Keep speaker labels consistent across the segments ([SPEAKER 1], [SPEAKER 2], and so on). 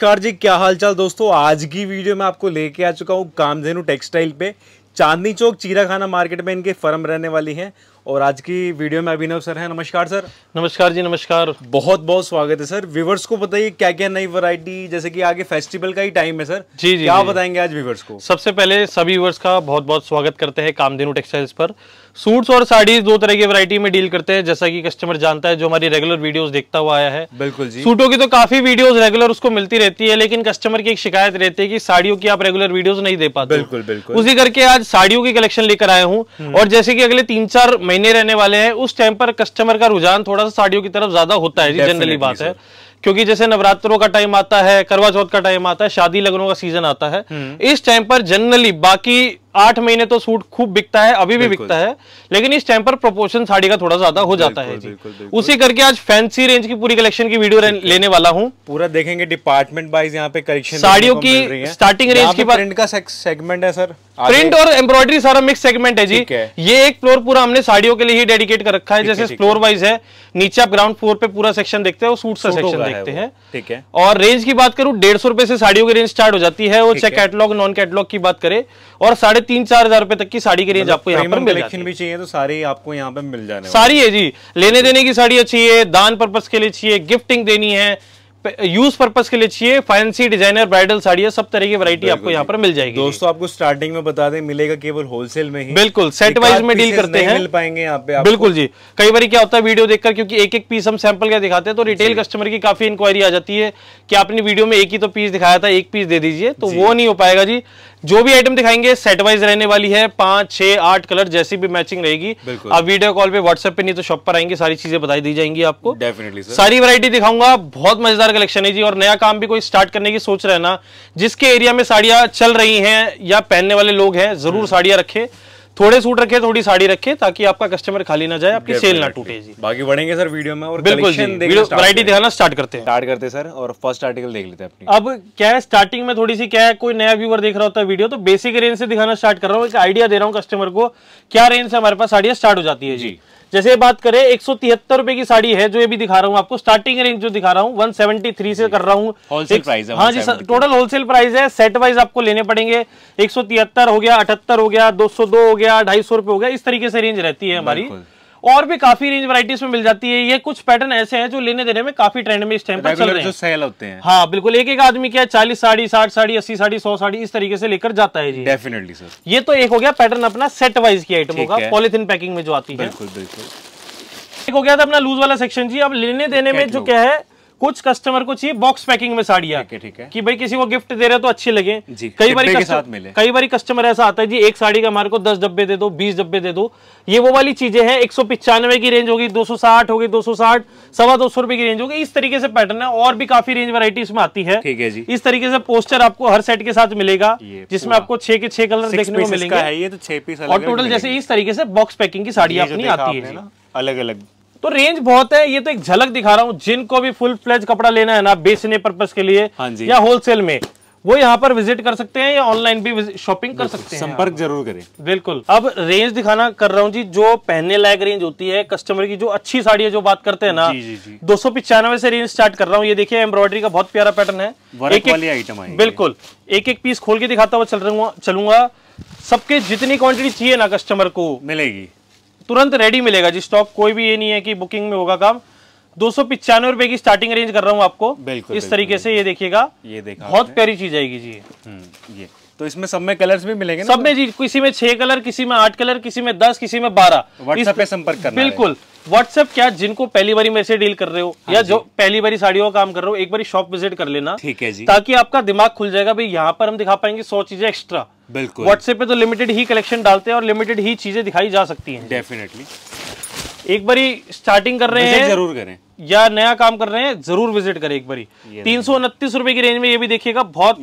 [SPEAKER 1] नमस्कार जी क्या हालचाल दोस्तों आज की वीडियो में आपको लेके आ चुका हूँ कामधेनु टेक्सटाइल पे चांदनी चौक चीराखाना मार्केट में इनके फर्म रहने वाली हैं और आज की वीडियो में अभिनव सर हैं नमस्कार सर नमस्कार जी नमस्कार बहुत बहुत स्वागत है सर व्यूवर्स को बताइए क्या क्या नई वैरायटी जैसे कि आगे फेस्टिवल का ही टाइम है सर जी जी क्या बताएंगे आज व्यूवर्स को सबसे पहले सभी व्यूवर्स का बहुत बहुत स्वागत करते हैं कामधेनु टेक्सटाइल्स पर सूट्स और साड़ीज दो तरह की वैरायटी में डील करते हैं जैसा कि कस्टमर जानता है जो हमारी रेगुलर वीडियोस देखता हुआ आया है बिल्कुल जी सूटों की तो काफी वीडियोस रेगुलर उसको मिलती रहती है लेकिन कस्टमर की एक शिकायत रहती है कि साड़ियों की आप रेगुलर वीडियोस नहीं दे पाते बिल्कुल बिल्कुल उसी करके आज साड़ियों की कलेक्शन लेकर आया हूँ हम्म। और जैसे की अगले तीन चार महीने महीने रहने वाले हैं उस टाइम पर कस्टमर का रुझान थोड़ा सा साड़ियों की तरफ ज्यादा होता है जनरली बात है क्योंकि जैसे नवरात्रों का टाइम आता है करवा चौथ का टाइम आता है शादी लगनों का सीजन आता है हम्म। इस टाइम पर जनरली बाकी आठ महीने तो सूट खूब बिकता है अभी भी बिकता है लेकिन इस टाइम पर प्रोपोर्शन साड़ी का थोड़ा ज्यादा हो जाता है जी उसी करके आज फैंसी रेंज की पूरी कलेक्शन की वीडियो लेने वाला हूँ पूरा देखेंगे डिपार्टमेंट वाइज यहाँ पे कलेक्शन साड़ियों की स्टार्टिंग रेंज की प्रिंट का सेगमेंट है सर प्रिंट और एम्ब्रॉयडरी सारा मिक्स सेगमेंट है जी ये एक फ्लोर पूरा हमने साड़ियों के लिए ही डेडिकेट कर रखा है जैसे फ्लोर वाइज है नीचे आप ग्राउंड फ्लोर पे पूरा सेक्शन देखते हैं सूट सा सेक्शन देखते हैं ठीक है और रेंज की बात करूं डेढ़ सौ रुपए से साड़ियों की रेंज स्टार्ट हो जाती है और चाहे कैटलॉग नॉन कैटलॉग की बात करें और साढ़े तीन चार हजार रुपए तक की साड़ी के रेंज मतलब आपको यहाँ पर कलेक्शन भी चाहिए तो सारी आपको यहाँ पे मिल जाने सारी है जी लेने देने की साड़ी अच्छी है दान पर्पज के लिए चाहिए गिफ्टिंग देनी है यूज पर्पज के लिए चाहिए फैंसी डिजाइनर ब्राइडल साड़ियाँ सब तरह की वरायटी आपको यहाँ पर मिल जाएगी दोस्तों आपको स्टार्टिंग में बता दें मिलेगा केवल होलसेल में ही बिल्कुल सेट वाइज में डील करते हैं मिल पाएंगे यहाँ पे बिल्कुल जी कई बार क्या होता है वीडियो देखकर क्योंकि एक एक पीस हम सैंपल का दिखाते हैं तो रिटेल कस्टमर की काफी इंक्वायरी आ जाती है कि आपने वीडियो में एक ही तो पीस दिखाया था एक पीस दे दीजिए तो वो नहीं हो पाएगा जी जो भी आइटम दिखाएंगे सेट वाइज रहने वाली है पांच छह आठ कलर जैसी भी मैचिंग रहेगी आप वीडियो कॉल पे व्हाट्सएप पे नहीं तो शॉप पर आएंगे सारी चीजें बताई दी जाएंगी आपको डेफिनेटली सारी वरायटी दिखाऊंगा बहुत मजेदार शानदार कलेक्शन है जी और नया काम भी कोई स्टार्ट करने की सोच रहे हैं ना जिसके एरिया में साड़ियां चल रही हैं या पहनने वाले लोग हैं जरूर हम्म। साड़ियां रखे थोड़े सूट रखे थोड़ी साड़ी रखे ताकि आपका कस्टमर खाली ना जाए आपकी सेल ना टूटे जी बाकी बढ़ेंगे सर वीडियो में और बिल्कुल वैरायटी दिखाना स्टार्ट करते हैं स्टार्ट करते सर और फर्स्ट आर्टिकल देख लेते हैं अब क्या है स्टार्टिंग में थोड़ी सी क्या है कोई नया व्यूवर देख रहा होता है वीडियो तो बेसिक रेंज से दिखाना स्टार्ट कर रहा हूँ एक आइडिया दे रहा हूँ कस्टमर को क्या रेंज से हमारे पास साड़ियाँ स्टार्ट हो जाती है जी जैसे बात करें एक सौ रुपए की साड़ी है जो ये भी दिखा रहा हूँ आपको स्टार्टिंग रेंज जो दिखा रहा हूँ वन सेवेंटी से कर रहा हूँ होलसेल प्राइस है हाँ जी टोटल होलसेल प्राइस है सेट वाइज आपको लेने पड़ेंगे एक हो गया अठहत्तर हो गया दो हो गया ढाई रुपए हो गया इस तरीके से रेंज रहती है हमारी और भी काफी रेंज वराइटीज में मिल जाती है ये कुछ पैटर्न ऐसे हैं जो लेने देने में काफी ट्रेंड में इस टाइम पर चल रहे हैं सेल होते हैं हाँ बिल्कुल एक एक आदमी क्या है चालीस साड़ी साठ साड़ी अस्सी साड़ी सौ साड़ी इस तरीके से लेकर जाता है जी डेफिनेटली सर ये तो एक हो गया पैटर्न अपना सेट वाइज की आइटम होगा पॉलिथिन पैकिंग में जो आती है बिल्कुल बिल्कुल एक हो गया था अपना लूज वाला सेक्शन जी अब लेने देने में जो क्या है कुछ कस्टमर को चाहिए बॉक्स पैकिंग में साड़ियाँ ठीक है कि भाई किसी को गिफ्ट दे रहे तो अच्छी लगे कई बार कई बार कस्टमर ऐसा आता है जी एक साड़ी का हमारे को दस डब्बे दे दो बीस डब्बे दे दो ये वो वाली चीजें हैं एक सौ पिचानवे की रेंज होगी दो सौ साठ होगी दो सौ साठ सवा दो सौ रुपए की रेंज होगी इस तरीके से पैटर्न है और भी काफी रेंज वरायटी इसमें आती है ठीक है जी इस तरीके से पोस्टर आपको हर सेट के साथ मिलेगा जिसमें आपको छह के छह कलर देखने को मिलेगा तो और टोटल जैसे इस तरीके से बॉक्स पैकिंग की साड़ी अपनी आती है अलग अलग तो रेंज बहुत है ये तो एक झलक दिखा रहा हूँ जिनको भी फुल फ्लेज कपड़ा लेना है ना बेचने पर्पज के लिए हाँ जी। या होलसेल में वो यहाँ पर विजिट कर सकते हैं या ऑनलाइन भी शॉपिंग कर सकते हैं संपर्क जरूर करें बिल्कुल अब रेंज दिखाना कर रहा हूँ जी जो पहनने लायक रेंज होती है कस्टमर की जो अच्छी साड़ी है जो बात करते हैं ना दो सौ पिचानवे से रेंज स्टार्ट कर रहा हूँ ये देखिए एम्ब्रॉयडरी का बहुत प्यारा पैटर्न है एक आइटम है बिल्कुल एक एक पीस खोल के दिखाता हुआ चल रहा चलूंगा सबके जितनी क्वांटिटी चाहिए ना कस्टमर को मिलेगी तुरंत रेडी मिलेगा जी स्टॉक कोई भी ये नहीं है कि बुकिंग में होगा काम दो सौ पिचानवे रुपए की स्टार्टिंग अरेंज कर रहा हूँ आपको बिल्कुल इस तरीके से ये देखिएगा ये देखा बहुत प्यारी चीज आएगी जी हम्म, ये तो इसमें सब में कलर्स भी मिलेंगे सब में जी किसी में छह कलर किसी में आठ कलर किसी में दस किसी में बारह व्हाट्सएप पे संपर्क करना बिल्कुल व्हाट्सएप क्या जिनको पहली बारी मेरे से डील कर रहे हो हाँ या जो पहली बारी साड़ियों का काम कर रहे हो एक बार शॉप विजिट कर लेना ठीक है जी ताकि आपका दिमाग खुल जाएगा भाई यहाँ पर हम दिखा पाएंगे सौ चीजें एक्स्ट्रा बिल्कुल व्हाट्सएप पे तो लिमिटेड ही कलेक्शन डालते हैं और लिमिटेड ही चीजें दिखाई जा सकती हैं डेफिनेटली एक बारी स्टार्टिंग कर रहे हैं जरूर करें या नया काम कर रहे हैं जरूर विजिट करें एक बारी तीन सौ उनतीस रुपए की रेंज में ये भी देखिएगा बहुत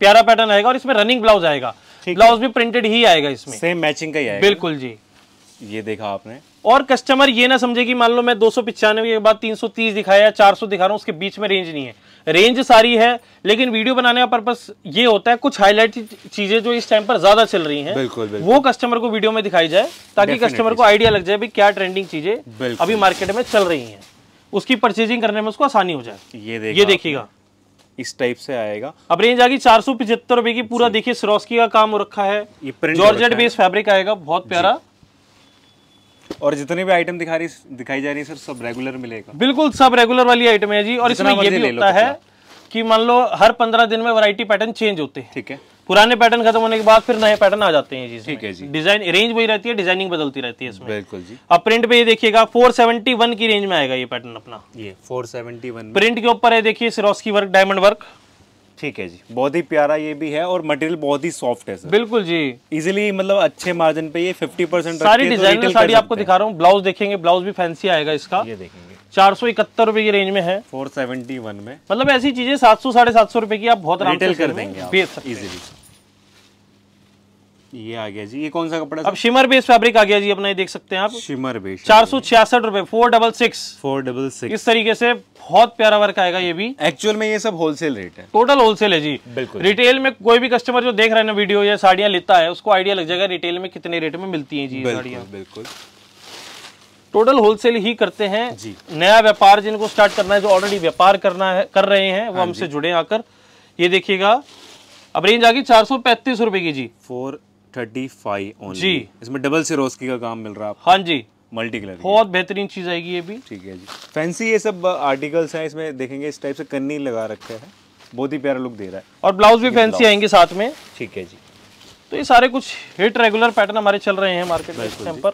[SPEAKER 1] प्यारा पैटर्न आएगा और इसमें रनिंग ब्लाउज आएगा ब्लाउज भी प्रिंटेड ही आएगा इसमें सेम मैचिंग का ही आएगा बिल्कुल जी ये देखा आपने और कस्टमर ये ना समझे कि मान लो मैं दो सौ पिचानवे के बाद 330 दिखाया 400 दिखा रहा हूँ उसके बीच में रेंज नहीं है रेंज सारी है लेकिन वीडियो बनाने का पर्पस ये होता है कुछ हाईलाइट चीजें जो इस टाइम पर ज्यादा चल रही हैं बिल्कुल, बिल्कुल। वो कस्टमर को वीडियो में दिखाई जाए ताकि कस्टमर को आइडिया लग जाए क्या ट्रेंडिंग चीजें अभी मार्केट में चल रही है उसकी परचेजिंग करने में उसको आसानी हो जाए ये ये देखिएगा इस टाइप से आएगा अब रेंज आगे चार सौ पिछहत्तर रुपए की पूरा देखिए सरोस्की का काम रखा है जॉर्जेट बेस फैब्रिक आएगा बहुत प्यारा और जितने भी आइटम दिखा रही दिखाई जा रही है सर सब रेगुलर मिलेगा बिल्कुल सब रेगुलर वाली आइटम है जी और इसमें ये भी होता है कि मान लो हर पंद्रह दिन में वैरायटी पैटर्न चेंज होते हैं ठीक है पुराने पैटर्न खत्म होने के बाद फिर नए पैटर्न आ जाते हैं जी ठीक है जी डिजाइन रेंज वही रहती है डिजाइनिंग बदलती रहती है इसमें बिल्कुल जी अब प्रिंट पे ये देखिएगा 471 की रेंज में आएगा ये पैटर्न अपना ये 471 प्रिंट के ऊपर है देखिए सिरोस्की वर्क डायमंड वर्क ठीक है जी बहुत ही प्यारा ये भी है और मटेरियल बहुत ही सॉफ्ट है सर बिल्कुल जी इजीली मतलब अच्छे मार्जिन पे ये 50 परसेंट सारी डिजाइन तो साड़ी आपको दिखा रहा हूँ ब्लाउज देखेंगे ब्लाउज भी फैंसी आएगा इसका ये देखेंगे चार सौ इकहत्तर रुपए की रेंज में है फोर सेवेंटी वन में मतलब ऐसी चीजें सात सौ साढ़े सात सौ रुपए की आप बहुत रिटेल कर देंगे इजिली ये आ गया जी ये कौन सा कपड़ा अब शिमर बेस फैब्रिक आ गया जी अपना ये देख सकते हैं आप शिमर बेस चार सौ छियासठ रूपए four double six four double six इस तरीके से बहुत प्यारा वर्क आएगा ये भी एक्चुअल में ये सब होलसेल रेट है टोटल होलसेल है जी बिल्कुल रिटेल में कोई भी कस्टमर जो देख रहे हैं वीडियो या साड़ियाँ लेता है उसको आइडिया लग जाएगा रिटेल में कितने रेट में मिलती है जी साड़ियाँ बिल्कुल टोटल होलसेल ही करते हैं जी नया व्यापार जिनको स्टार्ट करना है जो ऑलरेडी व्यापार करना है कर रहे हैं वो हाँ हमसे जुड़े आकर ये देखिएगा अब रेंज आ गई चार सौ पैंतीस रुपए की जी फोर थर्टी फाइव जी इसमें डबल सिरोस्की का काम मिल रहा है हाँ जी मल्टी कलर बहुत बेहतरीन चीज़ आएगी ये भी ठीक है जी फैंसी ये सब आर्टिकल्स uh, हैं इसमें देखेंगे इस टाइप से कन्नी लगा रखे हैं बहुत ही प्यारा लुक दे रहा है और ब्लाउज भी फैंसी आएंगे साथ में ठीक है जी तो ये सारे कुछ हिट रेगुलर पैटर्न हमारे चल रहे हैं मार्केट में इस टाइम पर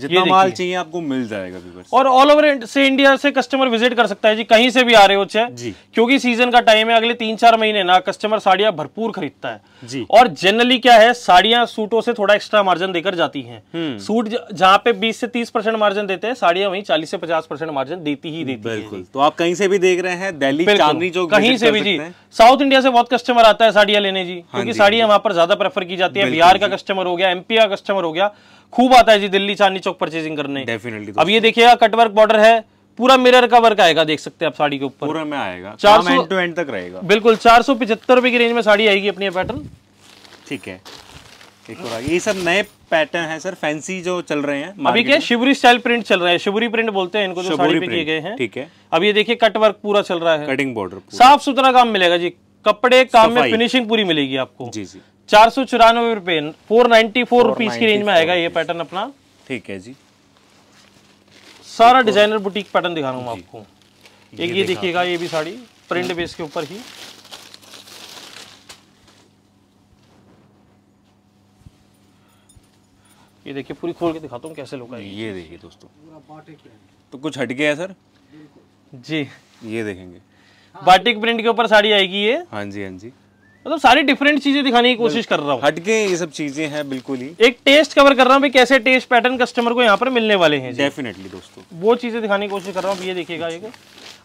[SPEAKER 1] जितना माल चाहिए आपको मिल जाएगा और ऑल ओवर से इंडिया से कस्टमर विजिट कर सकता है जी कहीं से भी आ रहे हो चाहे क्योंकि सीजन का टाइम है अगले तीन चार महीने ना कस्टमर साड़ियां भरपूर खरीदता है जी और जनरली क्या है साड़ियां सूटों से थोड़ा एक्स्ट्रा मार्जिन देकर जाती है हम्म। सूट जहाँ पे बीस से तीस परसेंट मार्जिन देते हैं साड़ियां वही चालीस से पचास परसेंट मार्जिन देती ही देती बिल्कुल तो आप कहीं से भी देख रहे हैं दिल्ली चांदनी चौक कहीं से भी जी साउथ इंडिया से बहुत कस्टमर आता है साड़ियां लेने जी हाँ क्योंकि साड़ियां वहां पर ज्यादा प्रेफर की जाती है बिहार का कस्टमर हो गया एमपी का कस्टमर हो गया खूब आता है जी दिल्ली चांदनी चौक परचेजिंग करने डेफिनेटली अब ये देखिएगा कटवर्क बॉर्डर है पूरा मिरर का वर्क आएगा देख सकते हैं आप साड़ी के ऊपर पूरा में आएगा चार सौ एंड टू एंड तक रहेगा बिल्कुल चार सौ पिछहत्तर रुपए की रेंज में साड़ी आएगी अपनी पैटर्न ठीक है एक और ये सब नए पैटर्न है सर फैंसी जो चल रहे हैं अभी क्या शिवरी स्टाइल प्रिंट चल रहा है शिवरी प्रिंट बोलते हैं इनको जो साड़ी पे किए गए हैं ठीक है अब ये देखिए कट वर्क पूरा चल रहा है कटिंग बॉर्डर साफ सुथरा काम मिलेगा जी कपड़े काम में फिनिशिंग पूरी मिलेगी आपको जी जी चार सौ चौरानवे रुपए फोर नाइनटी फोर रुपीज की रेंज में आएगा ये पैटर्न अपना ठीक है जी सारा डिजाइनर बुटीक पैटर्न दिखा रहा हूँ आपको एक ये देखिएगा ये भी साड़ी प्रिंट हम्म। बेस के ऊपर ही ये देखिए पूरी खोल के दिखाता हूँ कैसे लोग ये देखिए दोस्तों तो कुछ हट गया है सर जी ये देखेंगे बाटिक प्रिंट के ऊपर साड़ी आएगी ये हाँ जी हाँ जी मतलब सारी डिफरेंट चीजें दिखाने की कोशिश कर रहा हूँ हटके ये सब चीजें हैं बिल्कुल ही एक टेस्ट कवर कर रहा हूँ कैसे टेस्ट पैटर्न कस्टमर को यहाँ पर मिलने वाले हैं डेफिनेटली दोस्तों वो चीजें दिखाने की कोशिश कर रहा हूँ ये देखिएगा एक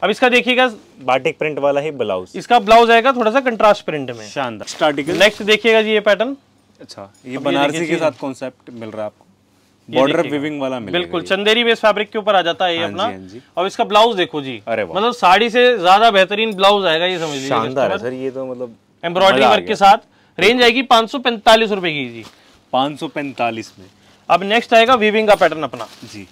[SPEAKER 1] अब इसका देखिएगा बाटिक प्रिंट वाला ही ब्लाउज इसका ब्लाउज आएगा थोड़ा सा कंट्रास्ट प्रिंट में शानदार स्टार्टिंग नेक्स्ट देखिएगा जी ये पैटर्न अच्छा ये बनारसी के साथ कॉन्सेप्ट मिल रहा है आपको बॉर्डर विविंग वाला मिलेगा बिल्कुल चंदेरी बेस फैब्रिक के ऊपर आ जाता है ये हाँ अपना और हाँ इसका ब्लाउज देखो जी अरे मतलब साड़ी से ज्यादा बेहतरीन ब्लाउज आएगा ये समझ लीजिए शानदार है सर ये तो मतलब एम्ब्रॉयडरी वर्क के साथ रेंज आएगी पाँच सौ पैंतालीस रुपए की जी पाँच सौ पैंतालीस में अब नेक्स्ट आएगा वीविंग का पैटर्न अपना जी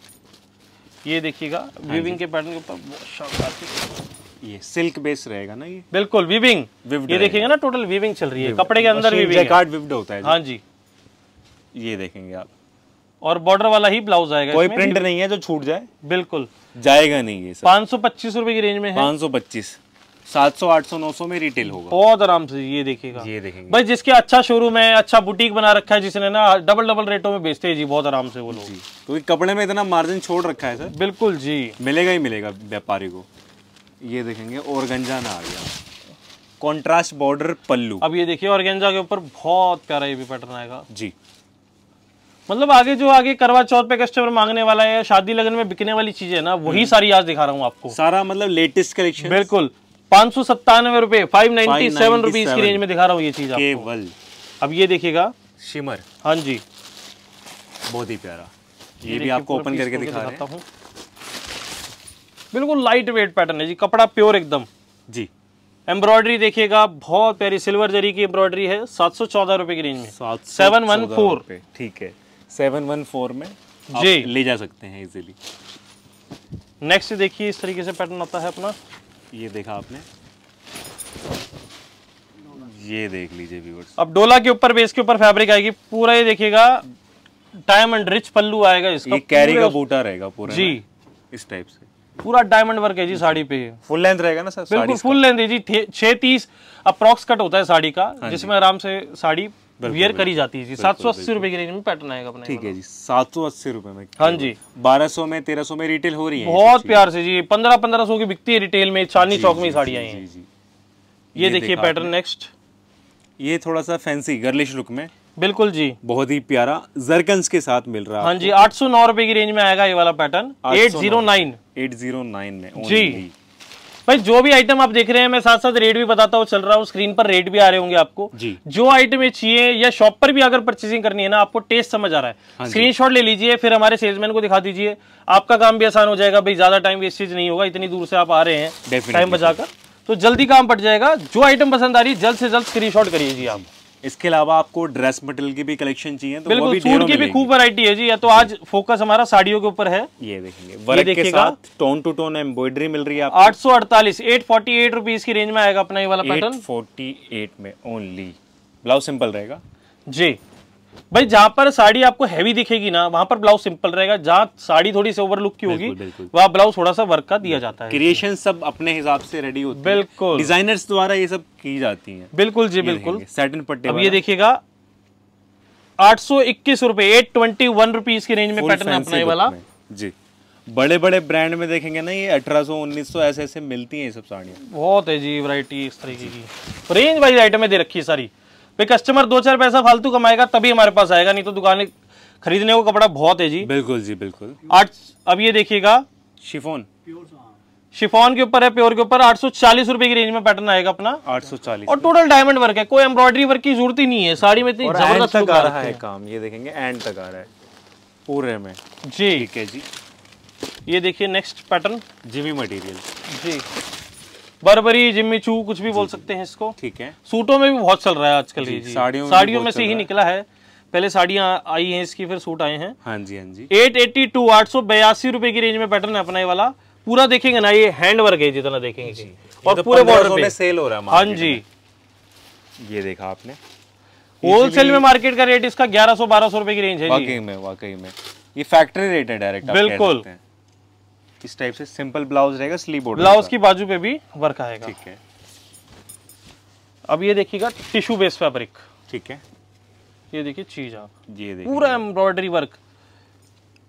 [SPEAKER 1] ये देखिएगा वीविंग हाँ के पैटर्न के ऊपर बहुत शानदार ये सिल्क बेस रहेगा ना ये बिल्कुल वीविंग ये देखिएगा ना टोटल वीविंग चल रही है कपड़े के अंदर वीविंग होता है हाँ जी ये देखेंगे आप और बॉर्डर वाला ही ब्लाउज आएगा कोई प्रिंट नहीं है जो छूट जाए बिल्कुल जाएगा नहीं ये पाँच सौ पच्चीस रूपए की रेंज में पांच पाँच सौ पच्चीस सात सौ आठ सौ नौ सौ में रिटेल होगा बहुत आराम से ये देखेगा ये देखेंगे भाई जिसके अच्छा शोरूम है अच्छा बुटीक बना रखा है जिसने ना डबल डबल रेटों में बेचते हैं जी बहुत आराम से वो लोग क्योंकि कपड़े में इतना मार्जिन छोड़ रखा है सर बिल्कुल जी मिलेगा ही मिलेगा व्यापारी को ये देखेंगे और गंजा ना आ गया कॉन्ट्रास्ट बॉर्डर पल्लू अब ये देखिए ऑर्गेंजा के ऊपर बहुत प्यारा ये भी पैटर्न आएगा जी मतलब आगे जो आगे करवा चौथ पे कस्टमर मांगने वाला है शादी लगन में बिकने वाली चीजें ना वही हम्म। सारी आज दिखा रहा हूँ आपको सारा मतलब लेटेस्ट कलेक्शन बिल्कुल पांच सौ सत्तानवे रुपए फाइव नाइनटी सेवन रुपीज की रेंज में दिखा रहा हूँ ये चीज केवल अब ये देखिएगा शिमर हाँ जी बहुत ही प्यारा ये, ये भी आपको ओपन करके दिखा रहा हूँ बिल्कुल लाइट वेट पैटर्न है जी कपड़ा प्योर एकदम जी एम्ब्रॉयडरी देखिएगा बहुत प्यारी सिल्वर जरी की एम्ब्रॉयडरी है सात सौ चौदह रुपए की रेंज में सेवन वन फोर ठीक है सेवन वन फोर में जी ले जा सकते हैं इजीली नेक्स्ट देखिए इस तरीके से पैटर्न आता है अपना ये देखा आपने ये देख लीजिए व्यूअर्स अब डोला के ऊपर बेस के ऊपर फैब्रिक आएगी पूरा ये देखिएगा डायमंड रिच पल्लू आएगा इसका ये कैरी का बूटा रहेगा पूरा जी इस टाइप से पूरा डायमंड वर्क है जी साड़ी पे फुल लेंथ रहेगा ना सर बिल्कुल फुल लेंथ है जी छह तीस अप्रोक्स कट होता है साड़ी का हाँ जिसमें आराम से साड़ी वियर करी जाती है जी सात सौ अस्सी रुपए की रेंज में पैटर्न आएगा अपना ठीक है जी सात सौ अस्सी रुपए में हाँ जी बारह सौ में तेरह सौ में रिटेल हो रही है बहुत प्यार से जी पंद्रह पंद्रह सौ की बिकती है रिटेल में चांदी चौक में साड़ियाँ हैं
[SPEAKER 2] ये देखिए पैटर्न
[SPEAKER 1] नेक्स्ट ये थोड़ा सा फैंसी गर्लिश लुक में बिल्कुल जी बहुत ही प्यारा जरकंस के साथ मिल रहा है हाँ जी आठ सौ नौ रुपए की रेंज में आएगा ये वाला pattern eight zero nine eight zero nine में जी भाई जो भी आइटम आप देख रहे हैं मैं साथ साथ रेट भी बताता हूँ चल रहा हूँ स्क्रीन पर रेट भी आ रहे होंगे आपको जी जो आइटम चाहिए या शॉप पर भी अगर परचेसिंग करनी है ना आपको टेस्ट समझ आ रहा है हाँ स्क्रीनशॉट ले लीजिए फिर हमारे सेल्समैन को दिखा दीजिए आपका काम भी आसान हो जाएगा भाई ज्यादा टाइम वेस्टेज नहीं होगा इतनी दूर से आप आ रहे हैं टाइम बचाकर तो जल्दी काम पट जाएगा जो आइटम पसंद आ रही है जल्द से जल्द स्क्रीन करिए जी आप इसके अलावा आपको ड्रेस मटेरियल की भी कलेक्शन चाहिए तो बिल्कुल सूट की भी खूब वैरायटी है जी या तो आज फोकस हमारा साड़ियों के ऊपर है ये देखेंगे वर्क के साथ टोन टू टोन एम्ब्रॉयडरी मिल रही है आठ सौ अड़तालीस एट फोर्टी एट की रेंज में आएगा अपना ये वाला पैटर्न फोर्टी एट में ओनली ब्लाउज सिंपल रहेगा जी भाई जहां पर साड़ी आपको हैवी दिखेगी ना वहां पर ब्लाउज सिंपल रहेगा जहां साड़ी थोड़ी सी ओवर लुक की होगी वहां ब्लाउज थोड़ा सा वर्क का दिया जाता है क्रिएशन सब अपने हिसाब से रेडी होती बिल्कुल डिजाइनर्स द्वारा ये सब की जाती है बिल्कुल जी बिल्कुल सैटन पट्टे अब ये देखिएगा आठ सौ इक्कीस रुपए एट ट्वेंटी वन रुपीज की रेंज में पैटर्न अपना वाला जी बड़े बड़े ब्रांड में देखेंगे ना ये अठारह सौ उन्नीस सौ ऐसे ऐसे मिलती हैं ये सब साड़ियाँ बहुत है जी वैरायटी इस तरीके की रेंज वाइज आइटमें दे रखी है सारी भाई कस्टमर दो चार पैसा फालतू कमाएगा तभी हमारे पास आएगा नहीं तो दुकानें खरीदने को कपड़ा बहुत है जी बिल्कुल जी बिल्कुल आठ अब ये देखिएगा शिफोन शिफोन के ऊपर है प्योर के ऊपर आठ रुपए की रेंज में पैटर्न आएगा अपना आठ और टोटल डायमंड वर्क है कोई एम्ब्रॉयडरी वर्क की जरूरत ही नहीं है साड़ी में इतनी जबरदस्त आ रहा है काम ये देखेंगे एंड तक आ रहा है पूरे में जी ठीक है जी ये देखिए नेक्स्ट पैटर्न जिमी मटेरियल जी बरबरी जिम्मी चू कुछ भी बोल सकते हैं इसको ठीक है सूटों में भी बहुत चल रहा है आजकल साड़ियों साड़ियों में से ही निकला है पहले साड़ियाँ आई हैं इसकी फिर सूट आए हैं हाँ जी हाँ जी एट एट्टी टू आठ सौ बयासी रुपए की रेंज में पैटर्न है अपना ये वाला पूरा देखेंगे ना ये हैंड वर्क है जितना देखेंगे जी। तो और तो पूरे बॉर्डर सेल हो रहा है हाँ जी ये देखा आपने
[SPEAKER 2] होलसेल में मार्केट
[SPEAKER 1] का रेट इसका ग्यारह सौ बारह सौ रुपए की रेंज है वाकई में वाकई में ये फैक्ट्री रेट है डायरेक्ट बिल्कुल इस टाइप से सिंपल ब्लाउज रहेगा स्लीव बॉर्डर ब्लाउज की बाजू पे भी वर्क आएगा ठीक है अब ये देखिएगा टिश्यू बेस फैब्रिक ठीक है ये देखिए चीज आप ये देखिए पूरा एम्ब्रॉयडरी वर्क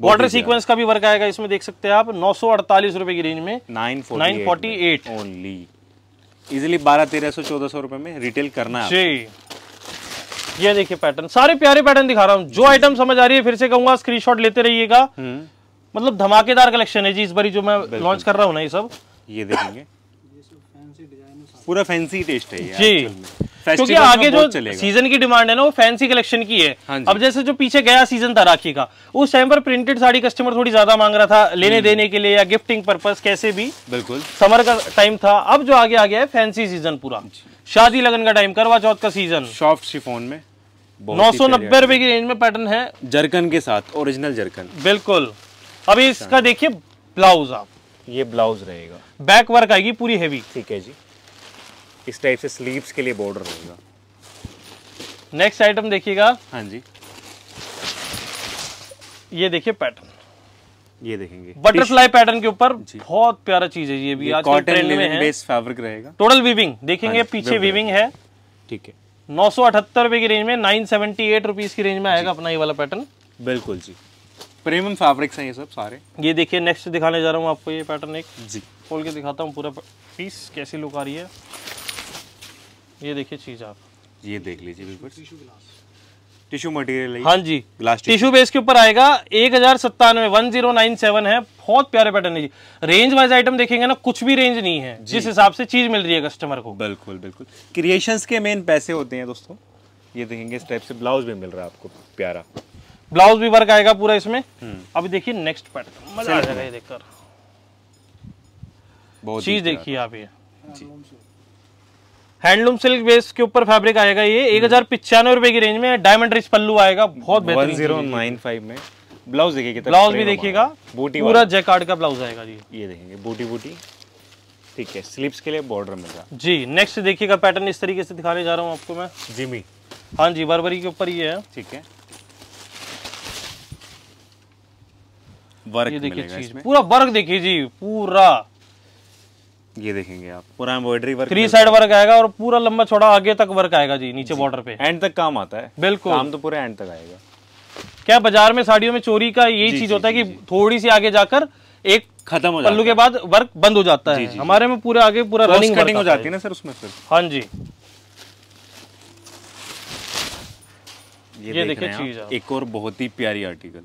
[SPEAKER 1] बॉर्डर सीक्वेंस का भी वर्क आएगा इसमें देख सकते हैं आप नौ सौ अड़तालीस रुपए की रेंज में nine nine forty eight only easily बारह तेरह सौ चौदह सौ रुपए में रिटेल करना जी ये देखिए पैटर्न सारे प्यारे पैटर्न दिखा रहा हूँ जो आइटम समझ आ रही है फिर से कहूंगा स्क्रीनशॉट लेते रहिएगा हम्म। मतलब धमाकेदार कलेक्शन है जी इस बारी जो मैं लॉन्च कर रहा हूँ ना ये सब ये देखेंगे पूरा फैंसी टेस्ट है जी क्योंकि आगे जो सीजन की डिमांड है ना वो फैंसी कलेक्शन की है हाँ अब जैसे जो पीछे गया सीजन था राखी का उस टाइम पर प्रिंटेड साड़ी कस्टमर थोड़ी ज्यादा मांग रहा था लेने हम्म। देने के लिए या गिफ्टिंग पर्पस कैसे भी बिल्कुल समर का टाइम था अब जो आगे आ गया है फैंसी सीजन पूरा शादी लगन का टाइम करवा चौथ का सीजन सॉफ्ट शिफोन में नौ सौ नब्बे रुपए की रेंज में पैटर्न है जरकन के साथ ओरिजिनल जरकन बिल्कुल अभी इसका देखिए ब्लाउज आप ये ब्लाउज रहेगा बैक वर्क आएगी पूरी हेवी ठीक है जी इस टाइप से स्लीव्स के लिए बॉर्डर रहेगा नेक्स्ट आइटम देखिएगा हाँ जी ये देखिए पैटर्न ये देखेंगे बटरफ्लाई पैटर्न के ऊपर बहुत प्यारा चीज है ये भी ये आज कॉटन है बेस फैब्रिक रहेगा टोटल वीविंग देखेंगे हाँ पीछे वीविंग है ठीक है नौ सौ अठहत्तर रुपए की रेंज में नाइन सेवेंटी एट रुपीज की रेंज में आएगा अपना ये वाला पैटर्न बिल्कुल जी प्रीमियम फैब्रिक्स हैं ये सब सारे ये देखिए नेक्स्ट दिखाने जा रहा हूँ आपको ये पैटर्न एक जी खोल के दिखाता हूँ पूरा पीस कैसी लुक आ रही है ये देखिए चीज़ आप ये देख लीजिए बिल्कुल टिशू ग्लास टिश्यू मटेरियल हाँ जी ग्लास टिश्यू बेस के ऊपर आएगा एक हजार सत्तानवे वन जीरो नाइन सेवन है बहुत प्यारे पैटर्न है जी रेंज वाइज आइटम देखेंगे ना कुछ भी रेंज नहीं है जिस हिसाब से चीज मिल रही है कस्टमर को बिल्कुल बिल्कुल क्रिएशंस के मेन पैसे होते हैं दोस्तों ये देखेंगे इस टाइप से ब्लाउज भी मिल रहा है आपको प्यारा ब्लाउज भी वर्क आएगा पूरा इसमें हम्म। अभी देखिए नेक्स्ट पैटर्न मजा आ जाएगा ये देखकर चीज देखिए आप ये हैंडलूम सिल्क बेस के ऊपर फैब्रिक आएगा ये हम्म। एक हजार पिचानवे रुपए की रेंज में डायमंड रिच पल्लू आएगा बहुत बेहतर जीरो नाइन फाइव में ब्लाउज देखिए ब्लाउज भी देखिएगा बूटी पूरा जैकार्ड का ब्लाउज आएगा जी ये देखेंगे बूटी बूटी ठीक है स्लीव्स के लिए बॉर्डर मिलेगा जी नेक्स्ट देखिएगा पैटर्न इस तरीके से दिखाने जा रहा हूँ आपको मैं जिमी हाँ जी बरबरी के ऊपर ये है ठीक है वर्क ये देखिए चीज पूरा वर्क देखिए जी पूरा ये देखेंगे आप पूरा embroidery work three side work आएगा और पूरा लंबा छोड़ा आगे तक वर्क आएगा जी नीचे बॉर्डर पे एंड तक काम आता है बिल्कुल काम तो पूरे एंड तक आएगा क्या बाजार में साड़ियों में चोरी का यही चीज होता है की थोड़ी सी आगे जाकर एक खत्म हो पल्लू के बाद वर्क बंद हो जाता है हमारे में पूरे आगे पूरा रनिंग कटिंग हो जाती है ना सर उसमें फिर हाँ जी ये, ये देखिए चीज एक और बहुत ही प्यारी आर्टिकल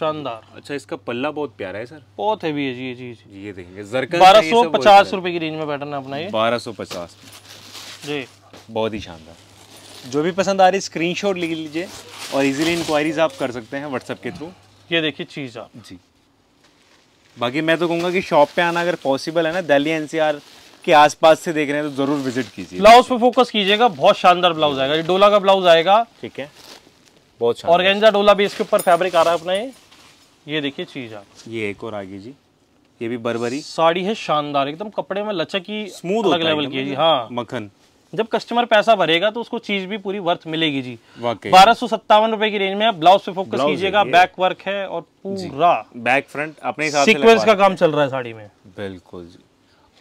[SPEAKER 1] शानदार अच्छा इसका पल्ला बहुत प्यारा है सर बहुत हैवी है जी जी जी ये देखेंगे बारह सौ पचास रुपए की रेंज में पैटर्न है अपना ये बारह सौ पचास जी बहुत ही शानदार जो भी पसंद आ रही स्क्रीन शॉट ले लीजिए और इजीली इंक्वायरीज आप कर सकते हैं व्हाट्सएप के थ्रू ये देखिए चीज़ आप जी बाकी मैं तो कहूँगा कि शॉप पे आना अगर पॉसिबल है ना दिल्ली एनसीआर के आसपास से देख रहे हैं तो जरूर विजिट कीजिए ब्लाउज पे फोकस कीजिएगा बहुत शानदार ब्लाउज आएगा ये डोला का ब्लाउज आएगा ठीक है बहुत और डोला भी इसके ऊपर फैब्रिक आ रहा है अपना ये ये देखिए चीज़ आप ये एक और आगे जी ये भी बरबरी साड़ी है शानदार एकदम कपड़े में लचक ही स्मूथ अलग लेवल की जी हाँ मखन जब कस्टमर पैसा भरेगा तो उसको चीज भी पूरी वर्थ मिलेगी जी बारह सौ सत्तावन रुपए की रेंज में आप ब्लाउज पे फोकस कीजिएगा बैक वर्क है और पूरा बैक फ्रंट अपने सीक्वेंस का काम चल रहा है साड़ी में बिल्कुल जी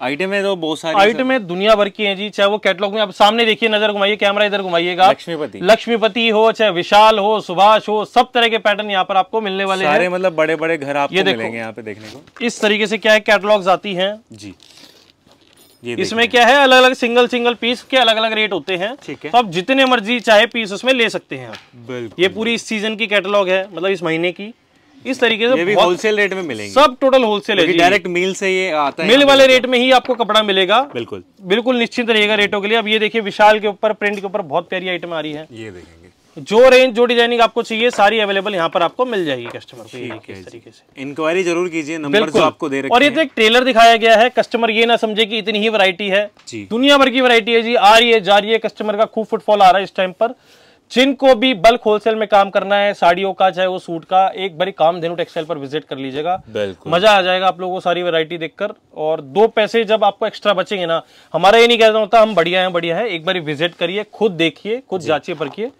[SPEAKER 1] आइटमें तो बहुत सारी आइटमें दुनिया भर की हैं जी चाहे वो कैटलॉग में आप सामने देखिए नजर घुमाइए कैमरा इधर घुमाइएगा लक्ष्मीपति लक्ष्मीपति हो चाहे विशाल हो सुभाष हो सब तरह के पैटर्न यहाँ पर आपको मिलने वाले सारे मतलब बड़े बड़े घर आप ये मिलेंगे यहाँ पे देखने को इस तरीके से क्या है कैटलॉग्स आती है जी ये इसमें क्या है अलग अलग सिंगल सिंगल पीस के अलग अलग रेट होते हैं ठीक है तो आप जितने मर्जी चाहे पीस उसमें ले सकते हैं ये पूरी इस सीजन की कैटलॉग है मतलब इस महीने की इस तरीके से भी होलसेल रेट में मिलेंगे सब टोटल होलसेल है डायरेक्ट मिल से ये आता है मिल वाले रेट में ही आपको कपड़ा मिलेगा बिल्कुल बिल्कुल निश्चिंत रहेगा रेटों के लिए अब ये देखिए विशाल के ऊपर प्रिंट के ऊपर बहुत प्यारी आइटम आ रही है ये देखेंगे जो रेंज जो डिजाइनिंग आपको चाहिए सारी अवेलेबल यहाँ पर आपको मिल जाएगी कस्टमर को तरीके से इंक्वायरी जरूर कीजिए नंबर जो आपको दे रखे और ये तो एक ट्रेलर दिखाया गया है कस्टमर ये ना समझे कि इतनी ही वैरायटी है दुनिया भर की वैरायटी है जी आ रही है जा रही है कस्टमर का खूब फुटफॉल आ रहा है इस टाइम पर जिनको भी बल्क होलसेल में काम करना है साड़ियों का चाहे वो सूट का एक बारी काम धेनु टेक्सटाइल पर विजिट कर लीजिएगा मजा आ जाएगा आप लोगों को सारी वैरायटी देखकर और दो पैसे जब आपको एक्स्ट्रा बचेंगे ना हमारा ये नहीं कहना होता हम बढ़िया है बढ़िया है एक बार विजिट करिए खुद देखिए खुद जांचिए परखिए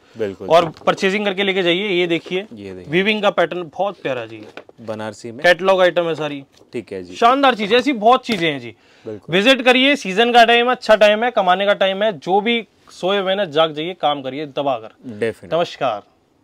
[SPEAKER 1] और परचेजिंग करके लेके जाइए ये देखिए वीविंग का पैटर्न बहुत प्यारा जी बनारसी में कैटलॉग आइटम है सारी ठीक है जी शानदार चीज ऐसी बहुत चीजें हैं जी विजिट करिए सीजन का टाइम है अच्छा टाइम है कमाने का टाइम है जो भी सोए हुए ना जाग जाइए काम करिए दबा कर नमस्कार